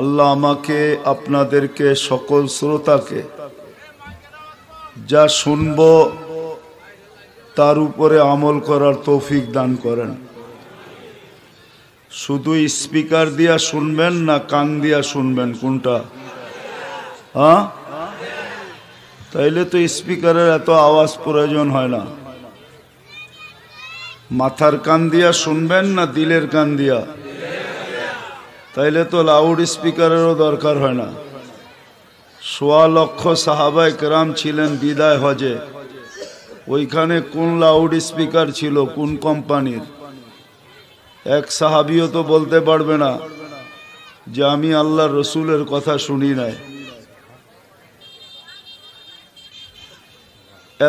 আল্লাহ আমাকে আপনাদেরকে সকল শ্রোতাকে যা শুনব তার উপরে আমল করার তৌফিক দান করেন শুধু স্পিকার দিয়া শুনবেন না কান দিয়া শুনবেন কোনটা হ্যাঁ তাইলে তো স্পিকারের এত আওয়াজ প্রয়োজন হয় না মাথার কান দিয়া শুনবেন না দিলের কান দিয়া তাইলে তো লাউড স্পিকারেরও দরকার হয় না সোয়া লক্ষ সাহাবায় কেরাম ছিলেন বিদায় হজে ওইখানে কোন লাউড স্পিকার ছিল কোন কোম্পানির এক সাহাবিও তো বলতে পারবে না যে আমি আল্লাহ রসুলের কথা শুনি নাই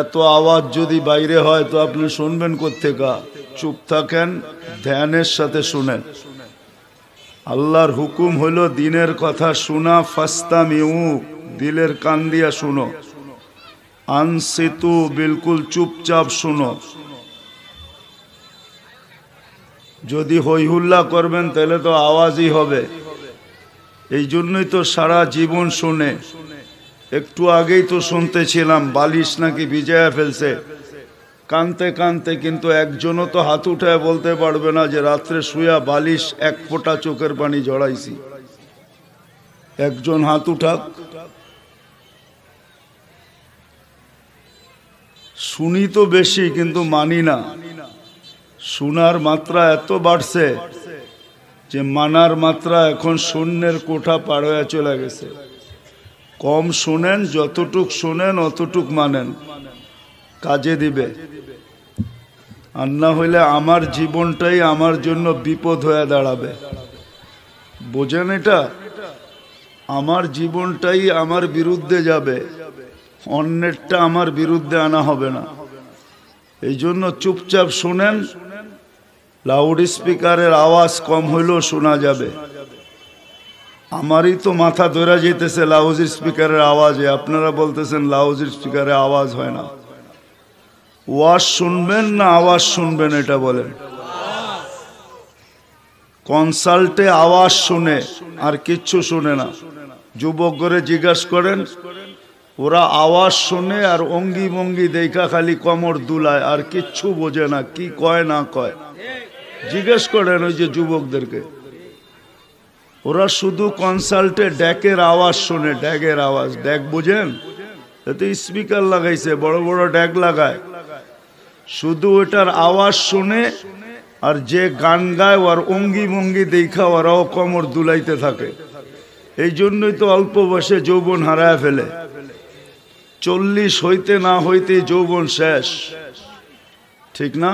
এত আওয়াজ যদি বাইরে হয় তো আপনি শুনবেন কোথেকা চুপ থাকেন ধ্যানের সাথে শুনেন আল্লাহর হুকুম হলো দিনের কথা শোনা ফাস্তা মিউ দিলের কান দিয়া শুনো আনসিতু বিলকুল চুপচাপ শুনো যদি হইহুল্লা করবেন তাহলে তো আওয়াজই হবে এই জন্যই তো সারা জীবন শুনে একটু আগেই তো শুনতেছিলাম বালিশ নাকি বিজয়া ফেলছে কানতে কানতে কিন্তু একজনও তো হাত উঠায় বলতে পারবে না যে রাত্রে শুয়া বালিশ এক ফোঁটা চোখের পানি জড়াইছি একজন হাত উঠাক শুনি তো বেশি কিন্তু মানি না শোনার মাত্রা এত বাড়ছে যে মানার মাত্রা এখন শূন্যের কোঠা পার চলে গেছে কম শোনেন যতটুক শোনেন অতটুক মানেন কাজে দিবে আর না হইলে আমার জীবনটাই আমার জন্য বিপদ হয়ে দাঁড়াবে বোঝেন এটা আমার জীবনটাই আমার বিরুদ্ধে যাবে অন্যেরটা আমার বিরুদ্ধে আনা হবে না এই জন্য চুপচাপ শুনেন লাউড স্পিকারের আওয়াজ কম হইলেও শোনা যাবে আমারই তো মাথা ধরা যেতেছে লাউজ স্পিকারের আওয়াজে আপনারা বলতেছেন লাউজ স্পিকারের আওয়াজ হয় না ওয়াজ শুনবেন না আওয়াজ শুনবেন এটা বলেন কনসাল্টে আওয়াজ শুনে আর কিচ্ছু শুনে না যুবক করে জিজ্ঞাস করেন ওরা আওয়াজ শুনে আর অঙ্গি ভঙ্গি দেখা খালি কমর দুলায় আর কিচ্ছু বোঝে না কি কয় না কয় জিজ্ঞেস করেন ওই যে যুবকদেরকে ওরা শুধু কনসাল্টে ড্যাকের আওয়াজ শুনে ড্যাকের আওয়াজ ড্যাক বোঝেন এতে স্পিকার লাগাইছে বড় বড় ড্যাক লাগায় শুধু ওটার আওয়াজ শুনে আর যে গান গায় ওর অঙ্গি ভঙ্গি দেখা ওরাও অকমর দুলাইতে থাকে এই জন্যই তো অল্প বয়সে যৌবন হারায় ফেলে চল্লিশ হইতে না হইতে যৌবন শেষ ঠিক না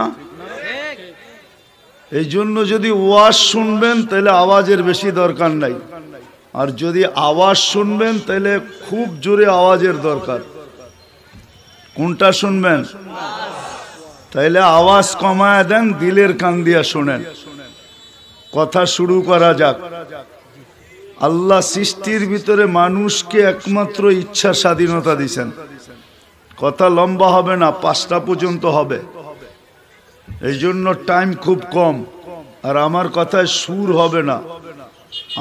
এই জন্য যদি ওয়াজ শুনবেন তাহলে আওয়াজের বেশি দরকার নাই আর যদি আওয়াজ শুনবেন তাহলে খুব জোরে আওয়াজের দরকার কোনটা শুনবেন তাইলে আওয়াজ কমায় দেন দিলের কান দিয়া শোনেন কথা শুরু করা যাক আল্লাহ সৃষ্টির ভিতরে মানুষকে একমাত্র ইচ্ছা স্বাধীনতা দিছেন কথা লম্বা হবে না পাঁচটা পর্যন্ত হবে এই জন্য টাইম খুব কম আর আমার কথায় সুর হবে না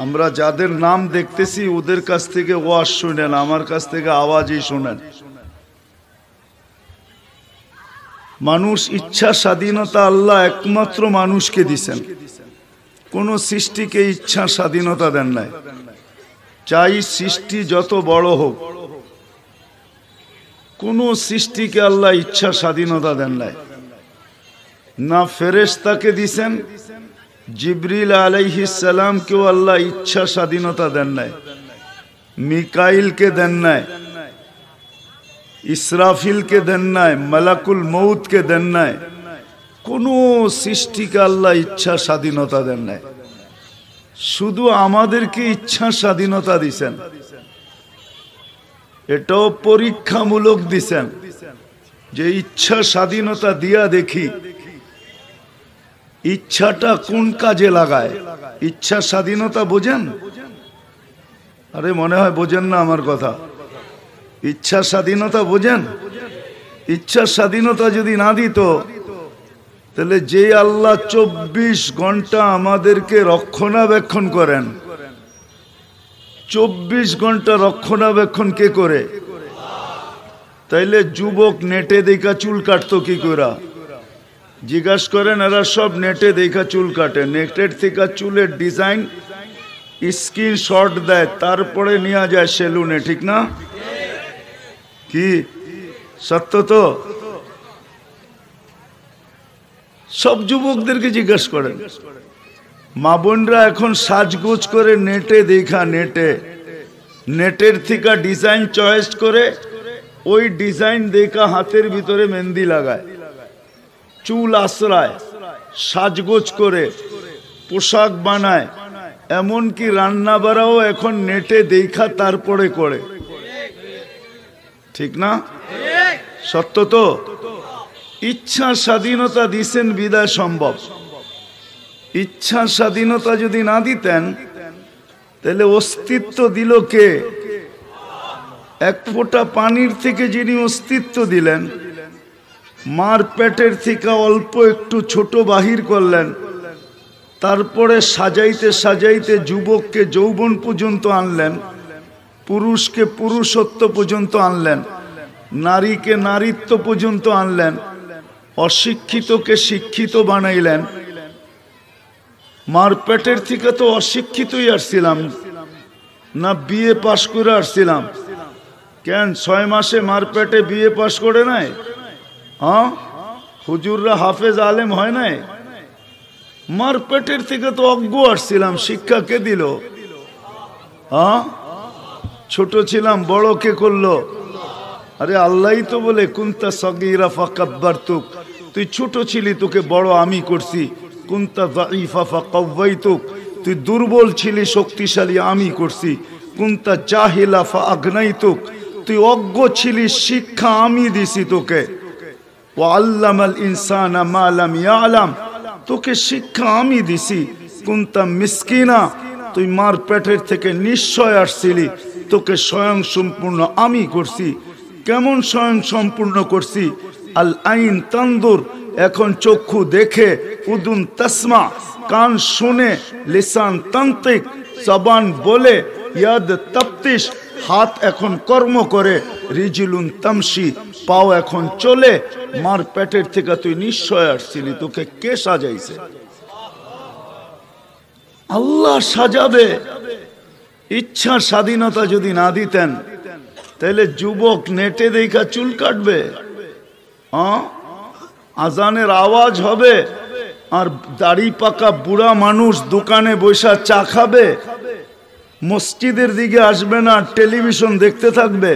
আমরা যাদের নাম দেখতেছি ওদের কাছ থেকে ওয়াশ শুনেন আমার কাছ থেকে আওয়াজই শোনেন মানুষ ইচ্ছা স্বাধীনতা আল্লাহ একমাত্র মানুষকে দিছেন কোন সৃষ্টিকে ইচ্ছা স্বাধীনতা দেন নাই চাই সৃষ্টি যত বড় হোক কোন সৃষ্টিকে আল্লাহ ইচ্ছা স্বাধীনতা দেন নাই না ফেরেশতাকে দিছেন জিবরিল আলাইহিসালামকেও আল্লাহ ইচ্ছা স্বাধীনতা দেন নাই মিকাইলকে দেন নাই ইসরাফিলকে দেন নাই মালাকুল মৌতকে দেন নাই কোনো সৃষ্টিকে আল্লাহ ইচ্ছা স্বাধীনতা দেন নাই শুধু আমাদেরকে ইচ্ছা স্বাধীনতা দিছেন এটাও পরীক্ষামূলক দিছেন যে ইচ্ছা স্বাধীনতা দিয়া দেখি ইচ্ছাটা কোন কাজে লাগায় ইচ্ছা স্বাধীনতা বোঝেন আরে মনে হয় বোঝেন না আমার কথা ইচ্ছার স্বাধীনতা বোঝেন ইচ্ছার স্বাধীনতা যদি না দিত তাহলে যে আল্লাহ চব্বিশ ঘন্টা আমাদেরকে রক্ষণাবেক্ষণ করেন চব্বিশ ঘন্টা রক্ষণাবেক্ষণ কে করে তাইলে যুবক নেটে দেখা চুল কাটতো কি করা জিজ্ঞাস করেন এরা সব নেটে দেখা চুল কাটে নেটের থেকে চুলের ডিজাইন স্ক্রিন শট দেয় তারপরে নেওয়া যায় সেলুনে ঠিক না কি সত্য তো সব যুবকদেরকে জিজ্ঞেস করেন মা বোনরা এখন সাজগোজ করে নেটে দেখা নেটে নেটের থেকে ডিজাইন চয়েস করে ওই ডিজাইন দেখা হাতের ভিতরে মেহেন্দি লাগায় চুল আশ্রায় সাজগোজ করে পোশাক বানায় এমনকি বাড়াও এখন নেটে দেখা তারপরে করে ঠিক না সত্য তো ইচ্ছা স্বাধীনতা দিছেন বিদায় সম্ভব ইচ্ছা স্বাধীনতা যদি না দিতেন তাহলে অস্তিত্ব দিল কে এক ফোঁটা পানির থেকে যিনি অস্তিত্ব দিলেন মার পেটের থেকে অল্প একটু ছোট বাহির করলেন তারপরে সাজাইতে সাজাইতে যুবককে যৌবন পর্যন্ত আনলেন পুরুষকে পুরুষত্ব পর্যন্ত আনলেন নারীকে নারীত্ব পর্যন্ত আনলেন অশিক্ষিতকে শিক্ষিত বানাইলেন মার পেটের থেকে তো অশিক্ষিতই আসছিলাম না বিয়ে পাশ করে আসছিলাম কেন ছয় মাসে মার পেটে বিয়ে পাশ করে নাই হ্যাঁ হুজুররা হাফেজ আলেম হয় নাই মার পেটের থেকে তো অজ্ঞ আসছিলাম শিক্ষাকে দিল হ্যাঁ ছোট ছিলাম বড় কে করলো আরে আল্লাহ তো বলে কুন্তা সগিরা ফাকাব্বার তুক তুই ছোট ছিলি তোকে বড় আমি করছি কুন্তা ইফা ফাকাব্বাই তুক তুই দুর্বল ছিলি শক্তিশালী আমি করছি কুন্তা জাহিলা ফা আগ্নাই তুক তুই অজ্ঞ ছিলি শিক্ষা আমি দিছি তোকে ও আল্লাম আল ইনসান আলাম ইয়ালাম তোকে শিক্ষা আমি দিছি কুন্তা মিসকিনা তুই মার পেটের থেকে নিশ্চয় আসছিলি তোকে স্বয়ং সম্পূর্ণ আমি করছি কেমন স্বয়ং সম্পূর্ণ করছি আল আইন তান্দুর এখন চক্ষু দেখে উদুন তসমা কান শুনে লিসান তান্ত্রিক সবান বলে ইয়াদ তপ্তিস হাত এখন কর্ম করে রিজিলুন তামসি পাও এখন চলে মার পেটের থেকে তুই নিশ্চয় আসছিলি তোকে কে সাজাইছে আল্লাহ সাজাবে ইচ্ছা স্বাধীনতা যদি না দিতেন তাহলে যুবক নেটে দেখা চুল কাটবে আজানের আওয়াজ হবে আর দাড়ি পাকা বুড়া মানুষ দোকানে বৈশা চা খাবে মসজিদের দিকে আসবে না টেলিভিশন দেখতে থাকবে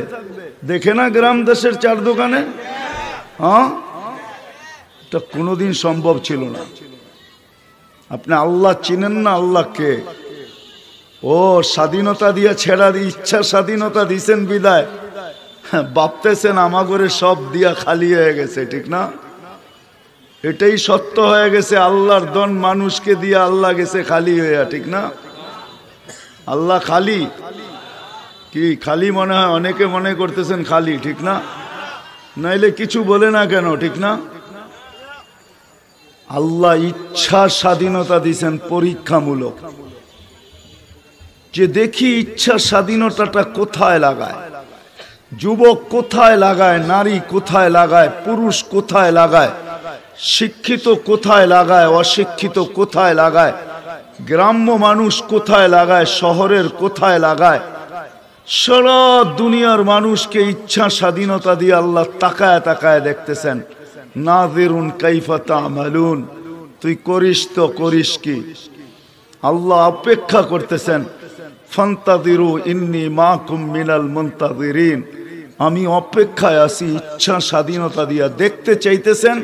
দেখে না গ্রাম দেশের চার দোকানে হ্যাঁ কোনোদিন সম্ভব ছিল না আপনি আল্লাহ চিনেন না আল্লাহকে ও স্বাধীনতা দিয়ে ছেড়া ইচ্ছা স্বাধীনতা দিছেন বিদায় হ্যাঁ, বাপতেছেন আমাগরে সব দিয়া খালি হয়ে গেছে ঠিক না এটাই সত্য হয়ে গেছে আল্লাহর দন মানুষকে দিয়ে আল্লাহ গেছে খালি হইয়া ঠিক না আল্লাহ খালি কি খালি মনে হয় অনেকে মনে করতেছেন খালি ঠিক না নাইলে কিছু বলে না কেন ঠিক না আল্লাহ ইচ্ছা স্বাধীনতা দিছেন পরীক্ষামূলক যে দেখি ইচ্ছা স্বাধীনতাটা কোথায় লাগায় যুবক কোথায় লাগায় নারী কোথায় লাগায় পুরুষ কোথায় লাগায় শিক্ষিত কোথায় লাগায় অশিক্ষিত কোথায় লাগায় গ্রাম্য মানুষ কোথায় লাগায় শহরের কোথায় লাগায় সারা দুনিয়ার মানুষকে ইচ্ছা স্বাধীনতা দিয়ে আল্লাহ তাকায় তাকায় দেখতেছেন না দেরুন কাইফাতা মালুন তুই করিস তো করিস কি আল্লাহ অপেক্ষা করতেছেন আমি অপেক্ষায় আছি ইচ্ছা স্বাধীনতা দিয়া দেখতে চাইতেছেন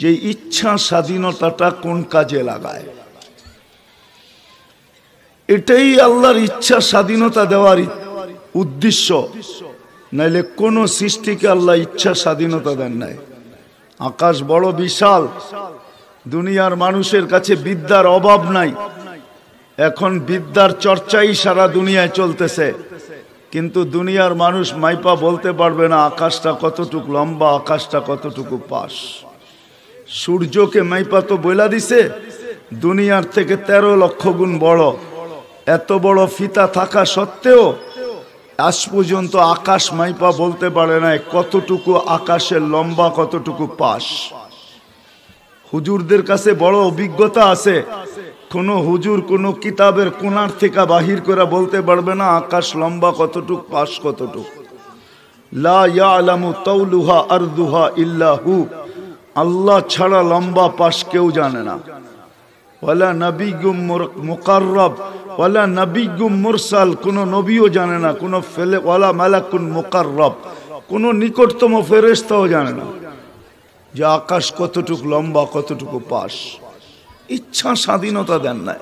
যে ইচ্ছা স্বাধীনতাটা কোন কাজে লাগায় এটাই আল্লাহর ইচ্ছা স্বাধীনতা দেওয়ার উদ্দেশ্য নাইলে কোন সৃষ্টিকে আল্লাহ ইচ্ছা স্বাধীনতা দেন নাই আকাশ বড় বিশাল দুনিয়ার মানুষের কাছে বিদ্যার অভাব নাই এখন বিদ্যার চর্চাই সারা দুনিয়ায় চলতেছে কিন্তু দুনিয়ার মানুষ মাইপা বলতে পারবে না আকাশটা কতটুক লম্বা আকাশটা কতটুকু পাস সূর্যকে মাইপা তো বইলা দিছে দুনিয়ার থেকে তেরো লক্ষ গুণ বড় এত বড় ফিতা থাকা সত্ত্বেও আজ পর্যন্ত আকাশ মাইপা বলতে পারে না কতটুকু আকাশের লম্বা কতটুকু পাস হুজুরদের কাছে বড় অভিজ্ঞতা আছে কোনো হুজুর কোনো কিতাবের কোনার থেকে বাহির করে বলতে পারবে না আকাশ লম্বা কতটুক পাশ কতটুক লা ইয়ালামু তাউলুহা আরদুহা ইল্লাহু আল্লাহ ছাড়া লম্বা পাশ কেউ জানে না ওয়ালা নবী গুম মুকাররব ওয়ালা নবী গুম মুরসাল কোনো নবীও জানে না কোনো ফেলে ওয়ালা কোন মুকাররব কোনো নিকটতম ফেরেস্তাও জানে না যে আকাশ কতটুক লম্বা কতটুকু পাশ ইচ্ছা স্বাধীনতা দেন নাই